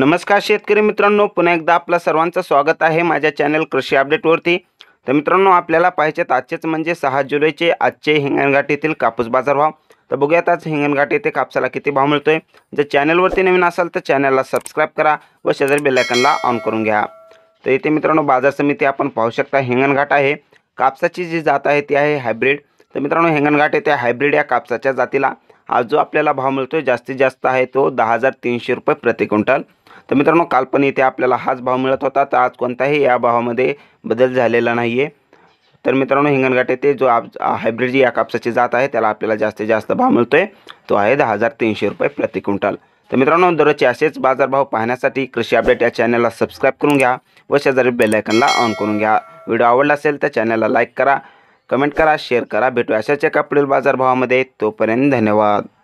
नमस्कार शेतकरी मित्रांनो पुन्हा एकदा आपलं सर्वांचं स्वागत आहे माझ्या चॅनल कृषी अपडेटवरती तर मित्रांनो आपल्याला पाहिजेत आजचेच म्हणजे सहा जुलैचे आजचे हिंगणघाट येथील कापूस बाजारभाव तर बघूयात आज हिंगणघाट येथे कापसाला किती भाव मिळतोय जर चॅनलवरती नवीन असाल तर चॅनलला सबस्क्राईब करा व शेजारी बेलायकनला ऑन करून घ्या तर इथे मित्रांनो बाजार समिती आपण पाहू शकता हिंगणघाट आहे कापसाची जी जात आहे ती आहे हायब्रिड तर मित्रांनो हिंगणघाट येथे हायब्रिड या कापसाच्या जातीला आज जो आपल्याला भाव मिळतो जास्तीत जास्त आहे तो दहा हजार तीनशे रुपये प्रति क्विंटल तो मित्रों काल अपने हाच भाव मिलत होता तो आज को ही भावामध्ये बदल झालेला नाही आहे तर मित्रांनो हिंगणघाट जो आप हाइब्रिड जी या कापसाची जात है त्याला आपल्याला जास्तीत जास्त भाव मिळतो तो आहे तो है दहा हजार तीन से रुपये प्रति क्विंटल तो मित्रों मित्रांनो दररोजचे बाजार भाव पाहण्यासाठी कृषि अपडेट या चैनल सब्सक्राइब करून घ्या व शेजारी बेलायकनला ऑन करून घ्या व्हिडिओ आवडला असेल तर चॅनलला करा कमेंट करा शेयर करा भेटू अशाच एका पुढील बाजारभावामध्ये तोपर्यंत धन्यवाद